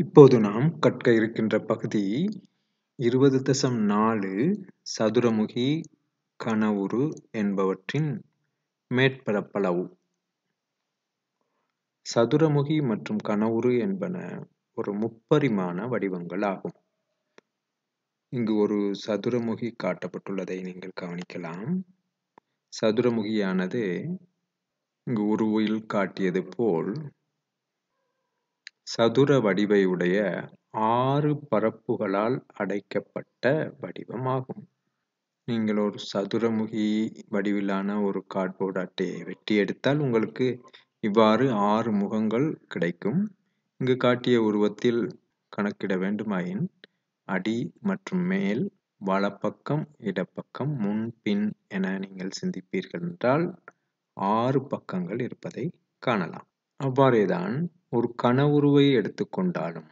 இப்போது நாம் கற்க இருக்கின்ற பகுதி இருபது தசம் நாலு சதுரமுகி கனவுரு என்பவற்றின் மேற்பரப்பளவு சதுரமுகி மற்றும் கனவுரு என்பன ஒரு முப்பரிமாண வடிவங்கள் ஆகும் இங்கு ஒரு சதுரமுகி காட்டப்பட்டுள்ளதை நீங்கள் கவனிக்கலாம் சதுரமுகியானது இங்கு உருவில் காட்டியது போல் சதுர உடைய ஆறு பரப்புகளால் அடைக்கப்பட்ட வடிவமாகும். நீங்கள் ஒரு சதுரமுகி வடிவிலான ஒரு கார்ட்போர்டு அட்டையை வெட்டி எடுத்தால் உங்களுக்கு இவ்வாறு ஆறு முகங்கள் கிடைக்கும். இங்கு காட்டிய உருவத்தில் கணக்கிட வேண்டுமாயின் அடி மற்றும் மேல், வலப்பக்கம், இடப்பக்கம், முன்பின் என நீங்கள் சிந்திப்பீர்கள் என்றால் ஆறு பக்கங்கள் இருப்பதை காணலாம். அவ்வாறேதான் ஒரு கனவுருவை எடுத்துக்கொண்டாலும்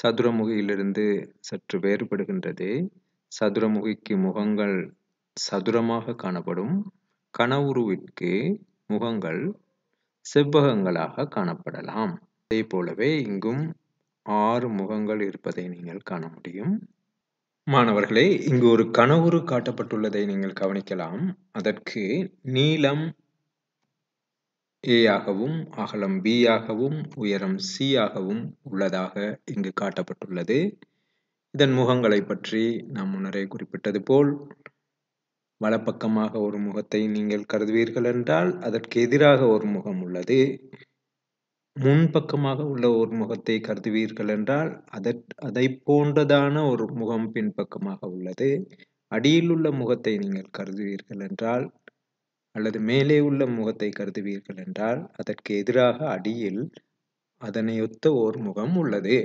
சதுரமுகியிலிருந்து சற்று வேறுபடுகின்றது சதுரமுகிக்கு முகங்கள் சதுரமாக காணப்படும் கனவுருவிற்கு முகங்கள் செவ்வகங்களாக காணப்படலாம் அதே போலவே இங்கும் ஆறு முகங்கள் இருப்பதை நீங்கள் காண முடியும் மாணவர்களே இங்கு ஒரு கனவுரு காட்டப்பட்டுள்ளதை நீங்கள் கவனிக்கலாம் அதற்கு நீளம் ஆகவும் அகலம் ஆகவும் உயரம் ஆகவும் உள்ளதாக இங்கு காட்டப்பட்டுள்ளது இதன் முகங்களை பற்றி நாம் முன்னரே குறிப்பிட்டது போல் வலப்பக்கமாக ஒரு முகத்தை நீங்கள் கருதுவீர்கள் என்றால் அதற்கு எதிராக ஒரு முகம் உள்ளது முன்பக்கமாக உள்ள ஒரு முகத்தை கருதுவீர்கள் என்றால் அதற் அதை போன்றதான ஒரு முகம் பின்பக்கமாக உள்ளது அடியில் உள்ள முகத்தை நீங்கள் கருதுவீர்கள் என்றால் அல்லது மேலே உள்ள முகத்தை கருதுவீர்கள் என்றால் அதற்கு எதிராக அடியில் அதனையொத்த ஓர் முகம் உள்ளது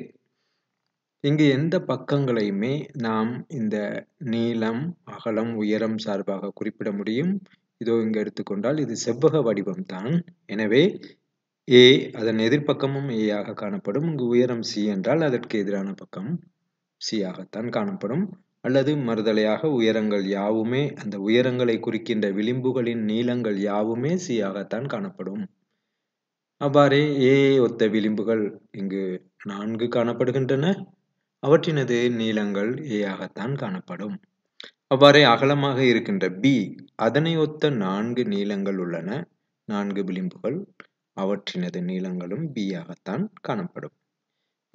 இங்கு எந்த பக்கங்களையுமே நாம் இந்த நீளம் அகலம் உயரம் சார்பாக குறிப்பிட முடியும் இதோ இங்கு எடுத்துக்கொண்டால் இது செவ்வக வடிவம்தான் எனவே ஏ அதன் எதிர்ப்பக்கமும் ஏயாக காணப்படும் இங்கு உயரம் சி என்றால் அதற்கு எதிரான பக்கம் சியாகத்தான் காணப்படும் அல்லது மறுதலையாக உயரங்கள் யாவுமே அந்த உயரங்களை குறிக்கின்ற விளிம்புகளின் நீளங்கள் யாவுமே சியாகத்தான் காணப்படும் அவ்வாறே ஏ ஒத்த விளிம்புகள் இங்கு நான்கு காணப்படுகின்றன அவற்றினது நீளங்கள் ஏயாகத்தான் ஆகத்தான் காணப்படும் அவ்வாறே அகலமாக இருக்கின்ற பி அதனை ஒத்த நான்கு நீளங்கள் உள்ளன நான்கு விளிம்புகள் அவற்றினது நீளங்களும் பி ஆகத்தான் காணப்படும்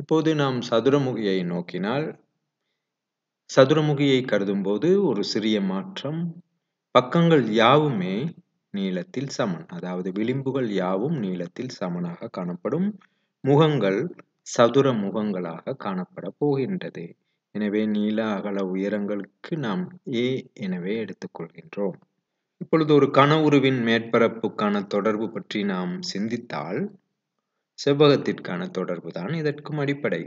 இப்போது நாம் சதுரமுகையை நோக்கினால் சதுரமுகியை போது ஒரு சிறிய மாற்றம் பக்கங்கள் யாவுமே நீளத்தில் சமன் அதாவது விளிம்புகள் யாவும் நீளத்தில் சமனாக காணப்படும் முகங்கள் சதுர முகங்களாக காணப்பட போகின்றது எனவே நீள அகல உயரங்களுக்கு நாம் ஏ எனவே எடுத்துக்கொள்கின்றோம் இப்பொழுது ஒரு கன உருவின் மேற்பரப்புக்கான தொடர்பு பற்றி நாம் சிந்தித்தால் செவ்வகத்திற்கான தொடர்பு தான் இதற்கும் அடிப்படை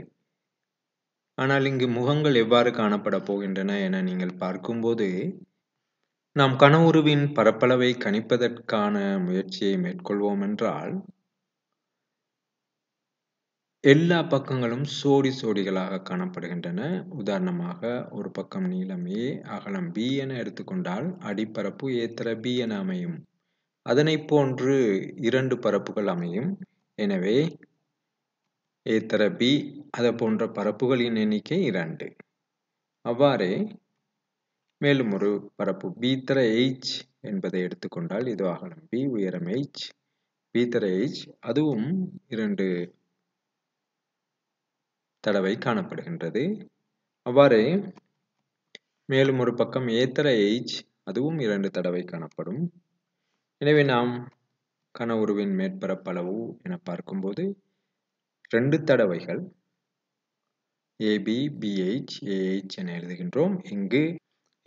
ஆனால் இங்கு முகங்கள் எவ்வாறு காணப்பட போகின்றன என நீங்கள் பார்க்கும்போது நாம் கனவுருவின் பரப்பளவை கணிப்பதற்கான முயற்சியை மேற்கொள்வோம் என்றால் எல்லா பக்கங்களும் சோடி சோடிகளாக காணப்படுகின்றன உதாரணமாக ஒரு பக்கம் நீளம் ஏ அகலம் பி என எடுத்துக்கொண்டால் அடிப்பரப்பு ஏத்தர பி என அமையும் அதனை போன்று இரண்டு பரப்புகள் அமையும் எனவே ஏத்தர பி அதை போன்ற பரப்புகளின் எண்ணிக்கை இரண்டு அவ்வாறே மேலும் ஒரு பரப்பு பி தர எச் என்பதை எடுத்துக்கொண்டால் இது அகலம் பி உயரம் எச் பி தர எச் அதுவும் இரண்டு தடவை காணப்படுகின்றது அவ்வாறே மேலும் ஒரு பக்கம் ஏத்தர எச் அதுவும் இரண்டு தடவை காணப்படும் எனவே நாம் கன உருவின் மேற்பரப்பளவு என பார்க்கும்போது ரெண்டு தடவைகள் ஏபி ஏஹெச் என எழுதுகின்றோம் இங்கு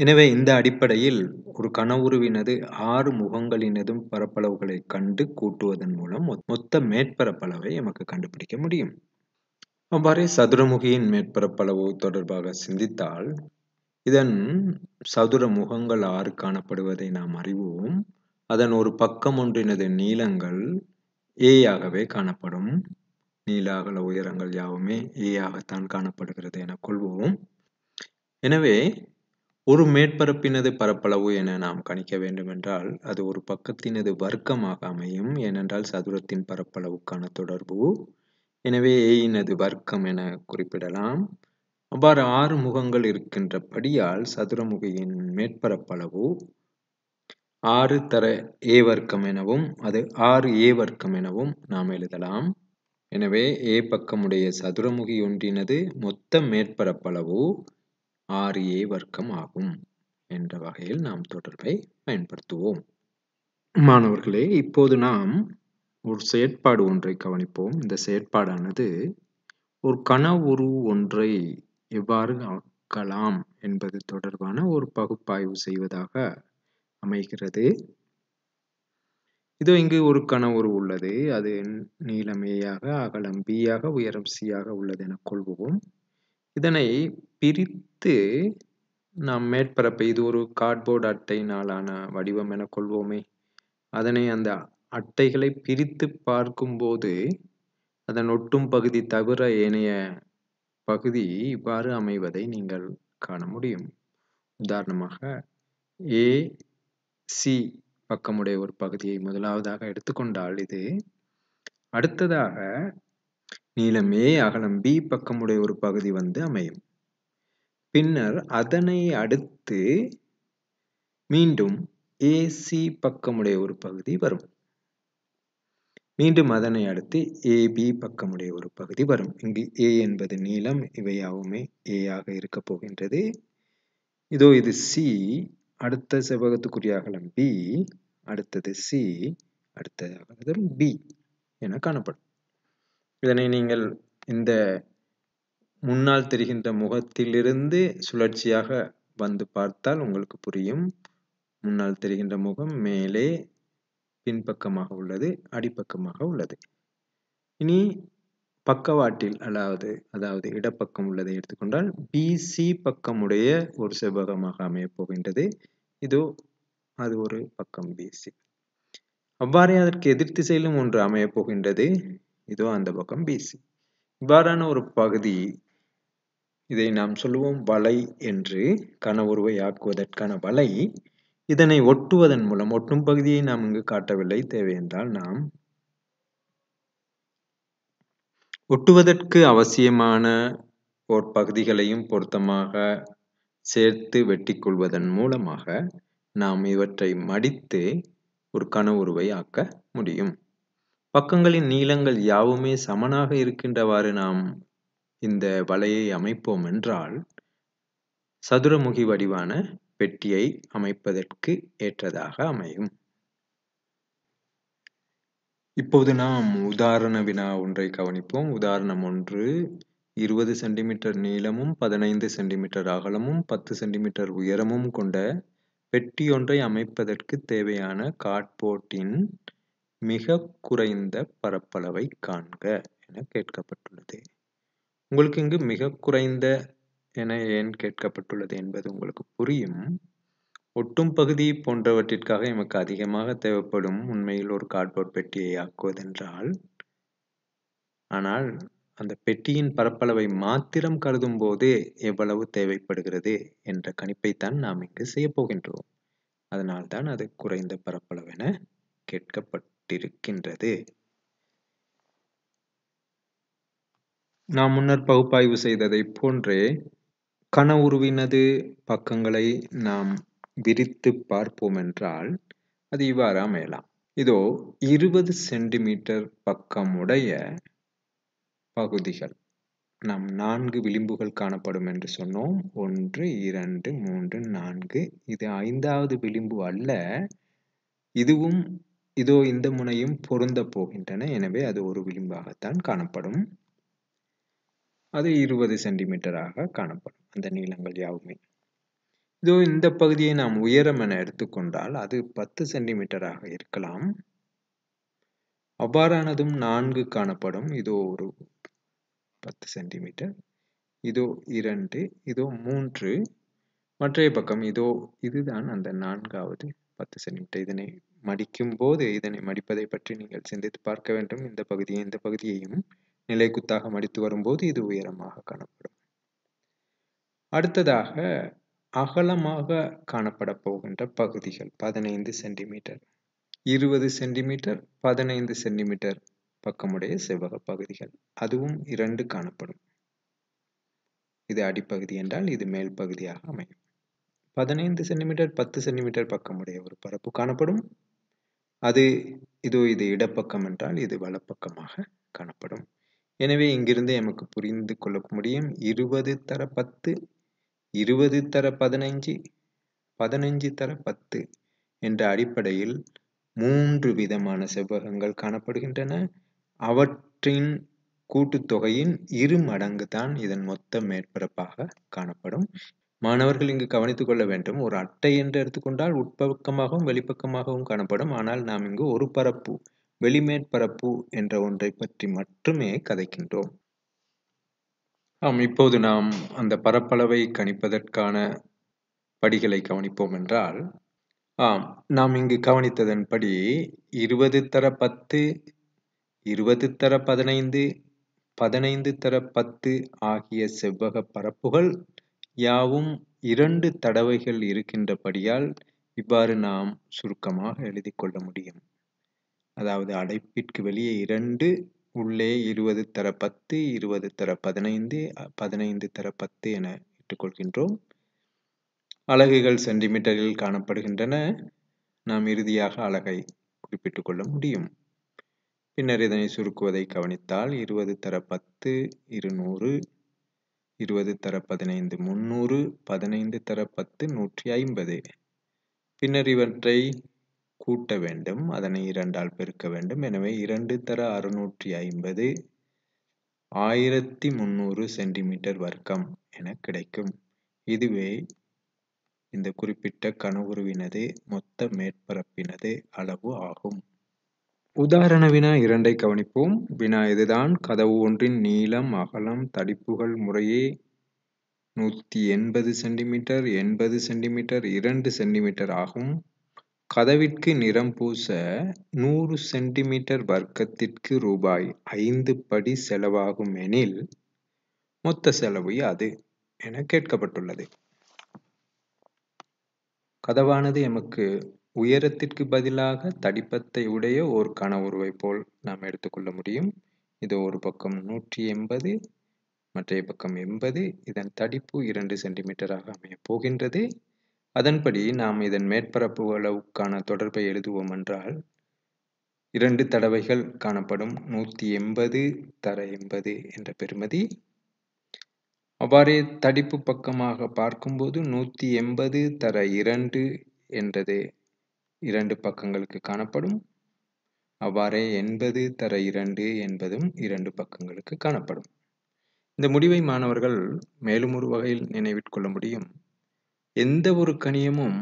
எனவே இந்த அடிப்படையில் ஒரு கனவுருவினது ஆறு முகங்களினதும் பரப்பளவுகளை கண்டு கூட்டுவதன் மூலம் மொத்த மேற்பரப்பளவை நமக்கு கண்டுபிடிக்க முடியும் அவ்வாறே சதுரமுகியின் மேற்பரப்பளவு தொடர்பாக சிந்தித்தால் இதன் சதுர முகங்கள் ஆறு காணப்படுவதை நாம் அறிவோம் அதன் ஒரு பக்கம் ஒன்றினது நீளங்கள் ஏ ஆகவே காணப்படும் நீலாகல உயரங்கள் யாவுமே ஏயாகத்தான் காணப்படுகிறது என கொள்வோம் எனவே ஒரு மேற்பரப்பினது பரப்பளவு என நாம் கணிக்க வேண்டுமென்றால் அது ஒரு பக்கத்தினது வர்க்கமாக அமையும் ஏனென்றால் சதுரத்தின் பரப்பளவுக்கான தொடர்பு எனவே ஏயினது வர்க்கம் என குறிப்பிடலாம் அவ்வாறு ஆறு முகங்கள் இருக்கின்றபடியால் சதுரமுகையின் மேற்பரப்பளவு ஆறு தர ஏ வர்க்கம் எனவும் அது ஆறு ஏ வர்க்கம் எனவும் நாம் எழுதலாம் எனவே ஏ பக்கமுடைய சதுரமுகி ஒன்றினது மொத்த மேற்பரப்பளவு ஆறு ஏ வர்க்கம் ஆகும் என்ற வகையில் நாம் தொடர்பை பயன்படுத்துவோம் மாணவர்களே இப்போது நாம் ஒரு செயற்பாடு ஒன்றை கவனிப்போம் இந்த செயற்பாடானது ஒரு கன உரு ஒன்றை எவ்வாறு ஆக்கலாம் என்பது தொடர்பான ஒரு பகுப்பாய்வு செய்வதாக அமைகிறது இதோ இங்கு ஒரு கணவர் உள்ளது அது நீளம் ஏயாக அகலம் பியாக உயரம் சியாக உள்ளது என கொள்வோம் இதனை பிரித்து நாம் மேற்பரப்பை இது ஒரு கார்ட்போர்டு அட்டையினாலான வடிவம் என கொள்வோமே அதனை அந்த அட்டைகளை பிரித்து பார்க்கும்போது அதன் ஒட்டும் பகுதி தவிர ஏனைய பகுதி இவ்வாறு அமைவதை நீங்கள் காண முடியும் உதாரணமாக ஏ சி பக்கமுடைய ஒரு பகுதியை முதலாவதாக எடுத்துக்கொண்டால் இது அடுத்ததாக நீளம் ஏ அகலம் பி பக்கமுடைய ஒரு பகுதி வந்து அமையும் பின்னர் அதனை அடுத்து மீண்டும் ஏசி பக்கமுடைய ஒரு பகுதி வரும் மீண்டும் அதனை அடுத்து ஏபி பக்கமுடைய ஒரு பகுதி வரும் இங்கு ஏ என்பது நீளம் இவையாவுமே ஏ ஆக இருக்க போகின்றது இதோ இது சி அடுத்த செவ்வகத்துக்குரிய அகலம் பி அடுத்தது சி அடுத்தது பி என காணப்படும் இதனை நீங்கள் இந்த முன்னால் தெரிகின்ற முகத்திலிருந்து சுழற்சியாக வந்து பார்த்தால் உங்களுக்கு புரியும் முன்னால் தெரிகின்ற முகம் மேலே பின்பக்கமாக உள்ளது அடிப்பக்கமாக உள்ளது இனி பக்கவாட்டில் அதாவது அதாவது இடப்பக்கம் உள்ளதை எடுத்துக்கொண்டால் பிசி பக்கமுடைய ஒரு செவ்வகமாக அமையப் போகின்றது இது அது ஒரு பக்கம் பிசி அவ்வாறே அதற்கு எதிர் திசையிலும் ஒன்று அமையப் போகின்றது இதோ அந்த பக்கம் பிசி இவ்வாறான ஒரு பகுதி இதை நாம் சொல்லுவோம் வலை என்று கனவுருவை ஆக்குவதற்கான வலை இதனை ஒட்டுவதன் மூலம் ஒட்டும் பகுதியை நாம் இங்கு காட்டவில்லை தேவையென்றால் நாம் ஒட்டுவதற்கு அவசியமான ஓர் பகுதிகளையும் பொருத்தமாக சேர்த்து வெட்டிக் கொள்வதன் மூலமாக நாம் இவற்றை மடித்து ஒரு கனவுருவை ஆக்க முடியும் பக்கங்களின் நீளங்கள் யாவுமே சமனாக இருக்கின்றவாறு நாம் இந்த வலையை அமைப்போம் என்றால் சதுரமுகி வடிவான பெட்டியை அமைப்பதற்கு ஏற்றதாக அமையும் இப்போது நாம் உதாரண வினா ஒன்றை கவனிப்போம் உதாரணம் ஒன்று இருபது சென்டிமீட்டர் நீளமும் பதினைந்து சென்டிமீட்டர் அகலமும் பத்து சென்டிமீட்டர் உயரமும் கொண்ட பெட்டி ஒன்றை அமைப்பதற்கு தேவையான காட்போர்ட்டின் மிகக் குறைந்த பரப்பளவை காண்க என கேட்கப்பட்டுள்ளது உங்களுக்கு இங்கு மிகக் குறைந்த என ஏன் கேட்கப்பட்டுள்ளது என்பது உங்களுக்கு புரியும் ஒட்டும் பகுதி போன்றவற்றிற்காக எமக்கு அதிகமாக தேவைப்படும் உண்மையில் ஒரு கார்ட்போர்ட் பெட்டியை ஆக்குவதென்றால் ஆனால் அந்த பெட்டியின் பரப்பளவை மாத்திரம் கருதும் போது எவ்வளவு தேவைப்படுகிறது என்ற கணிப்பைத்தான் நாம் இங்கு செய்யப்போகின்றோம் அதனால்தான் அது குறைந்த பரப்பளவென கேட்கப்பட்டிருக்கின்றது நாம் முன்னர் பகுப்பாய்வு செய்ததை போன்றே கன உருவினது பக்கங்களை நாம் விரித்து பார்ப்போம் என்றால் அது இவ்வாறு அமையலாம் இதோ இருபது சென்டிமீட்டர் பக்கமுடைய பகுதிகள் நம் நான்கு விளிம்புகள் காணப்படும் என்று சொன்னோம் ஒன்று இரண்டு மூன்று நான்கு இது ஐந்தாவது விளிம்பு அல்ல இதுவும் இதோ இந்த முனையும் பொருந்த போகின்றன எனவே அது ஒரு விளிம்பாகத்தான் காணப்படும் அது இருபது சென்டிமீட்டராக காணப்படும் அந்த நீளங்கள் யாவுமே இதோ இந்த பகுதியை நாம் உயரம் என எடுத்துக்கொண்டால் அது பத்து சென்டிமீட்டராக இருக்கலாம் அவ்வாறானதும் நான்கு காணப்படும் இதோ ஒரு பத்து சென்டிமீட்டர் இதோ இரண்டு இதோ மூன்று மற்றைய பக்கம் இதோ இதுதான் அந்த நான்காவது பத்து சென்டிமீட்டர் இதனை மடிக்கும் போது இதனை மடிப்பதை பற்றி நீங்கள் சிந்தித்து பார்க்க வேண்டும் இந்த பகுதியை இந்த பகுதியையும் நிலைக்குத்தாக மடித்து வரும்போது இது உயரமாக காணப்படும் அடுத்ததாக அகலமாக காணப்பட போகின்ற பகுதிகள் பதினைந்து சென்டிமீட்டர் இருபது சென்டிமீட்டர் பதினைந்து சென்டிமீட்டர் பக்கமுடைய செவ்வக பகுதிகள் அதுவும் இரண்டு காணப்படும் இது அடிப்பகுதி என்றால் இது மேல் பகுதியாக அமையும் பதினைந்து சென்டிமீட்டர் பத்து சென்டிமீட்டர் பக்கமுடைய ஒரு பரப்பு காணப்படும் அது இதோ இது இடப்பக்கம் என்றால் இது வலப்பக்கமாக காணப்படும் எனவே இங்கிருந்து எமக்கு புரிந்து கொள்ள முடியும் இருபது தர பத்து இருபது தர பதினைஞ்சு பதினைஞ்சு தர பத்து என்ற அடிப்படையில் மூன்று விதமான செவ்வகங்கள் காணப்படுகின்றன அவற்றின் கூட்டுத்தொகையின் இரு மடங்கு தான் இதன் மொத்த மேற்பரப்பாக காணப்படும் மாணவர்கள் இங்கு கவனித்துக் கொள்ள வேண்டும் ஒரு அட்டை என்று எடுத்துக்கொண்டால் உட்பக்கமாகவும் வெளிப்பக்கமாகவும் காணப்படும் ஆனால் நாம் இங்கு ஒரு பரப்பு வெளிமேற்பரப்பு என்ற ஒன்றை பற்றி மட்டுமே கதைக்கின்றோம் ஆம் இப்போது நாம் அந்த பரப்பளவை கணிப்பதற்கான படிகளை கவனிப்போம் என்றால் ஆம் நாம் இங்கு கவனித்ததன்படி இருபது தர பத்து இருபது தர பதினைந்து பதினைந்து தர பத்து ஆகிய செவ்வக பரப்புகள் யாவும் இரண்டு தடவைகள் இருக்கின்றபடியால் இவ்வாறு நாம் சுருக்கமாக எழுதி கொள்ள முடியும் அதாவது அடைப்பிற்கு வெளியே இரண்டு உள்ளே இருபது தர பத்து இருபது தர பதினைந்து பதினைந்து தர பத்து என இட்டுக்கொள்கின்றோம் அலகுகள் சென்டிமீட்டரில் காணப்படுகின்றன நாம் இறுதியாக அலகை குறிப்பிட்டுக் கொள்ள முடியும் பின்னர் இதனை சுருக்குவதை கவனித்தால் இருபது தர பத்து இருநூறு இருபது தர பதினைந்து முன்னூறு பதினைந்து தர பத்து நூற்றி ஐம்பது பின்னர் இவற்றை கூட்ட வேண்டும் அதனை இரண்டால் பெருக்க வேண்டும் எனவே இரண்டு தர அறுநூற்றி ஐம்பது ஆயிரத்தி முந்நூறு சென்டிமீட்டர் வர்க்கம் என கிடைக்கும் இதுவே இந்த குறிப்பிட்ட கனவுருவினது மொத்த மேற்பரப்பினது அளவு ஆகும் உதாரண வினா இரண்டை கவனிப்போம் வினா இதுதான் கதவு ஒன்றின் நீளம் அகலம் தடிப்புகள் முறையே நூற்றி எண்பது சென்டிமீட்டர் எண்பது சென்டிமீட்டர் இரண்டு சென்டிமீட்டர் ஆகும் கதவிற்கு நிறம் பூச நூறு சென்டிமீட்டர் வர்க்கத்திற்கு ரூபாய் ஐந்து படி செலவாகும் எனில் மொத்த செலவு அது என கேட்கப்பட்டுள்ளது கதவானது எமக்கு உயரத்திற்கு பதிலாக தடிப்பத்தை உடைய ஒரு உருவை போல் நாம் எடுத்துக்கொள்ள முடியும் இது ஒரு பக்கம் நூற்றி எண்பது மற்றைய பக்கம் எண்பது இதன் தடிப்பு இரண்டு சென்டிமீட்டராக அமையப் போகின்றது அதன்படி நாம் இதன் மேற்பரப்பு அளவுக்கான தொடர்பை எழுதுவோம் என்றால் இரண்டு தடவைகள் காணப்படும் நூற்றி எண்பது தர எண்பது என்ற பெருமதி அவ்வாறே தடிப்பு பக்கமாக பார்க்கும்போது நூற்றி எண்பது தர இரண்டு என்றது இரண்டு பக்கங்களுக்கு காணப்படும் அவ்வாறே எண்பது தர இரண்டு என்பதும் இரண்டு பக்கங்களுக்கு காணப்படும் இந்த முடிவை மாணவர்கள் மேலும் ஒரு வகையில் நினைவிற்கொள்ள முடியும் எந்த ஒரு கணியமும்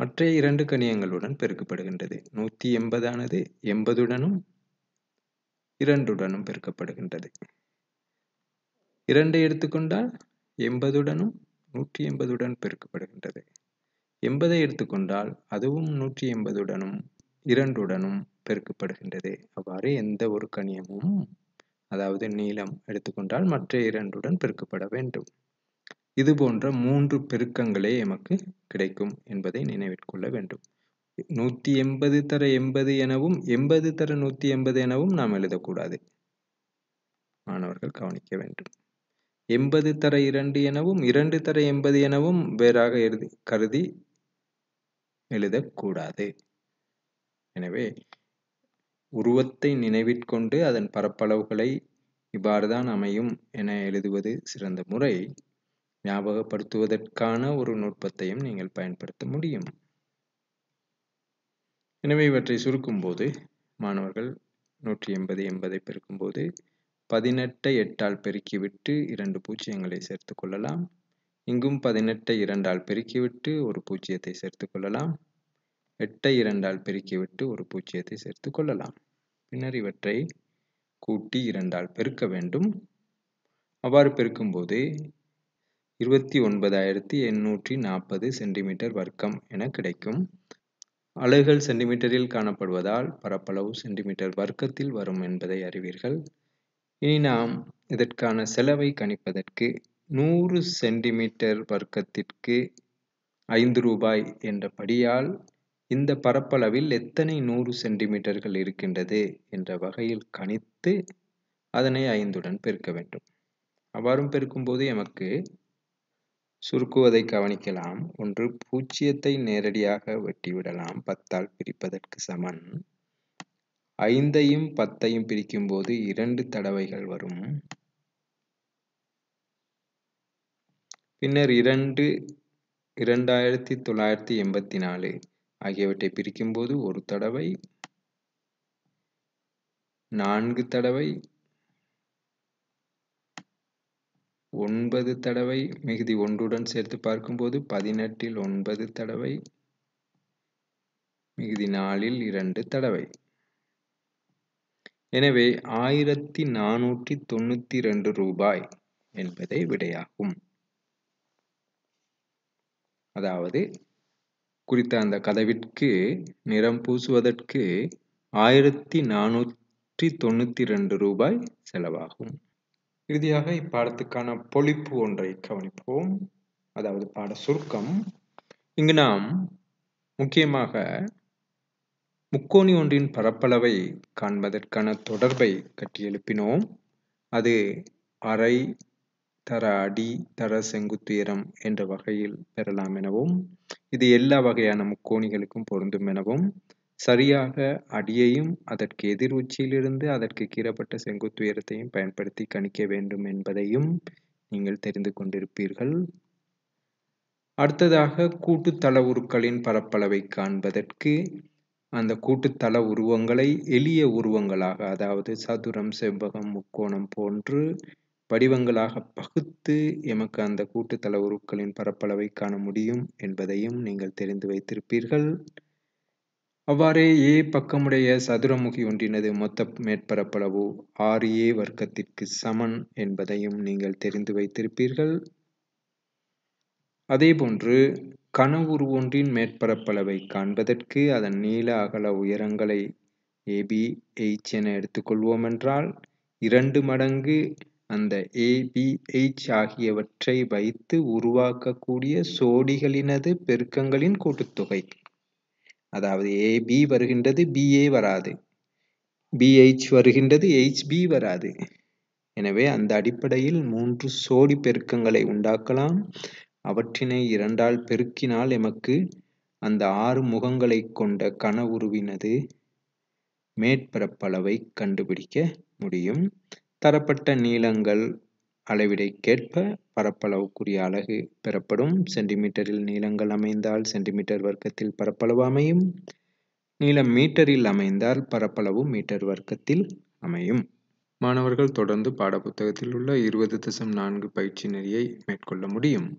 மற்ற இரண்டு கணியங்களுடன் பெருக்கப்படுகின்றது நூற்றி எண்பதானது எண்பதுடனும் இரண்டுடனும் பெருக்கப்படுகின்றது இரண்டை எடுத்துக்கொண்டால் எண்பதுடனும் நூற்றி எண்பதுடன் பெருக்கப்படுகின்றது எண்பதை எடுத்துக்கொண்டால் அதுவும் நூற்றி எண்பதுடனும் இரண்டுடனும் பெருக்கப்படுகின்றது அவ்வாறு எந்த ஒரு கணியமும் அதாவது நீளம் எடுத்துக்கொண்டால் மற்ற இரண்டுடன் பெருக்கப்பட வேண்டும் இது போன்ற மூன்று பெருக்கங்களே எமக்கு கிடைக்கும் என்பதை நினைவில் கொள்ள வேண்டும் நூற்றி எண்பது தர எண்பது எனவும் எண்பது தர நூற்றி எண்பது எனவும் நாம் எழுதக்கூடாது மாணவர்கள் கவனிக்க வேண்டும் எண்பது தர இரண்டு எனவும் இரண்டு தர எண்பது எனவும் வேறாக எழுதி கருதி எழுதக்கூடாது எனவே உருவத்தை நினைவிற்கொண்டு அதன் பரப்பளவுகளை இவ்வாறுதான் அமையும் என எழுதுவது சிறந்த முறை ஞாபகப்படுத்துவதற்கான ஒரு நுட்பத்தையும் நீங்கள் பயன்படுத்த முடியும் எனவே இவற்றை சுருக்கும்போது மாணவர்கள் நூற்றி எண்பது எண்பதை பெருக்கும்போது பதினெட்டை எட்டால் பெருக்கிவிட்டு இரண்டு பூஜ்ஜியங்களை சேர்த்துக் கொள்ளலாம் இங்கும் பதினெட்டை இரண்டால் பெருக்கிவிட்டு ஒரு பூஜ்ஜியத்தை சேர்த்துக் கொள்ளலாம் எட்டை இரண்டால் பெருக்கிவிட்டு ஒரு பூஜ்ஜியத்தை சேர்த்துக் கொள்ளலாம் பின்னர் இவற்றை கூட்டி இரண்டால் பெருக்க வேண்டும் அவ்வாறு பெருக்கும்போது இருபத்தி ஒன்பதாயிரத்தி எண்ணூற்றி நாற்பது சென்டிமீட்டர் வர்க்கம் என கிடைக்கும் அலைகள் சென்டிமீட்டரில் காணப்படுவதால் பரப்பளவு சென்டிமீட்டர் வர்க்கத்தில் வரும் என்பதை அறிவீர்கள் இனி நாம் இதற்கான செலவை கணிப்பதற்கு நூறு சென்டிமீட்டர் வர்க்கத்திற்கு ஐந்து ரூபாய் என்ற படியால் இந்த பரப்பளவில் எத்தனை நூறு சென்டிமீட்டர்கள் இருக்கின்றது என்ற வகையில் கணித்து அதனை ஐந்துடன் பெருக்க வேண்டும் அவ்வாறும் பெருக்கும்போது எமக்கு சுருக்குவதை கவனிக்கலாம் ஒன்று பூஜ்ஜியத்தை நேரடியாக வெட்டிவிடலாம் பத்தால் பிரிப்பதற்கு சமன் ஐந்தையும் பத்தையும் பிரிக்கும் போது இரண்டு தடவைகள் வரும் பின்னர் இரண்டு இரண்டாயிரத்தி தொள்ளாயிரத்தி எண்பத்தி நாலு ஆகியவற்றை பிரிக்கும்போது ஒரு தடவை நான்கு தடவை ஒன்பது தடவை மிகுதி ஒன்றுடன் சேர்த்து பார்க்கும்போது பதினெட்டில் ஒன்பது தடவை மிகுதி நாலில் இரண்டு தடவை எனவே ஆயிரத்தி நானூற்றி தொண்ணூத்தி ரெண்டு ரூபாய் என்பதே விடையாகும் அதாவது குறித்த அந்த கதவிற்கு நிறம் பூசுவதற்கு ஆயிரத்தி நானூற்றி தொண்ணூத்தி ரெண்டு ரூபாய் செலவாகும் இறுதியாக இப்பாடத்துக்கான பொழிப்பு ஒன்றை கவனிப்போம் அதாவது பாட சுருக்கம் இங்கு நாம் முக்கியமாக முக்கோணி ஒன்றின் பரப்பளவை காண்பதற்கான தொடர்பை கட்டி எழுப்பினோம் அது அரை தர அடி தர செங்குத்துயரம் என்ற வகையில் பெறலாம் எனவும் இது எல்லா வகையான முக்கோணிகளுக்கும் பொருந்தும் எனவும் சரியாக அடியையும் அதற்கு எதிர் உச்சியிலிருந்து அதற்கு கீறப்பட்ட செங்குத்துயரத்தையும் பயன்படுத்தி கணிக்க வேண்டும் என்பதையும் நீங்கள் தெரிந்து கொண்டிருப்பீர்கள் அடுத்ததாக கூட்டுத்தள உருக்களின் பரப்பளவை காண்பதற்கு அந்த தள உருவங்களை எளிய உருவங்களாக அதாவது சதுரம் செவ்வகம் முக்கோணம் போன்று படிவங்களாக பகுத்து எமக்கு அந்த கூட்டுத்தள உருக்களின் பரப்பளவை காண முடியும் என்பதையும் நீங்கள் தெரிந்து வைத்திருப்பீர்கள் அவ்வாறே ஏ பக்கமுடைய சதுரமுகி ஒன்றினது மொத்த மேற்பரப்பளவு ஆர் ஏ வர்க்கத்திற்கு சமன் என்பதையும் நீங்கள் தெரிந்து வைத்திருப்பீர்கள் அதேபோன்று கனவுரு ஒன்றின் மேற்பரப்பளவை காண்பதற்கு அதன் நீள அகல உயரங்களை ஏபி எச் என எடுத்துக்கொள்வோம் என்றால் இரண்டு மடங்கு அந்த ABH ஆகியவற்றை வைத்து உருவாக்கக்கூடிய சோடிகளினது பெருக்கங்களின் கூட்டுத்தொகை அதாவது AB வருகின்றது BA வராது BH வருகின்றது HB வராது எனவே அந்த அடிப்படையில் மூன்று சோடி பெருக்கங்களை உண்டாக்கலாம் அவற்றினை இரண்டால் பெருக்கினால் எமக்கு அந்த ஆறு முகங்களை கொண்ட கன உருவினது மேற்பரப்பளவை கண்டுபிடிக்க முடியும் தரப்பட்ட நீளங்கள் கேட்ப பரப்பளவுக்குரிய அலகு பெறப்படும் சென்டிமீட்டரில் நீளங்கள் அமைந்தால் சென்டிமீட்டர் வர்க்கத்தில் பரப்பளவு அமையும் நீளம் மீட்டரில் அமைந்தால் பரப்பளவு மீட்டர் வர்க்கத்தில் அமையும் மாணவர்கள் தொடர்ந்து பாடப்புத்தகத்தில் உள்ள இருபது தசம் நான்கு பயிற்சி நெறியை மேற்கொள்ள முடியும்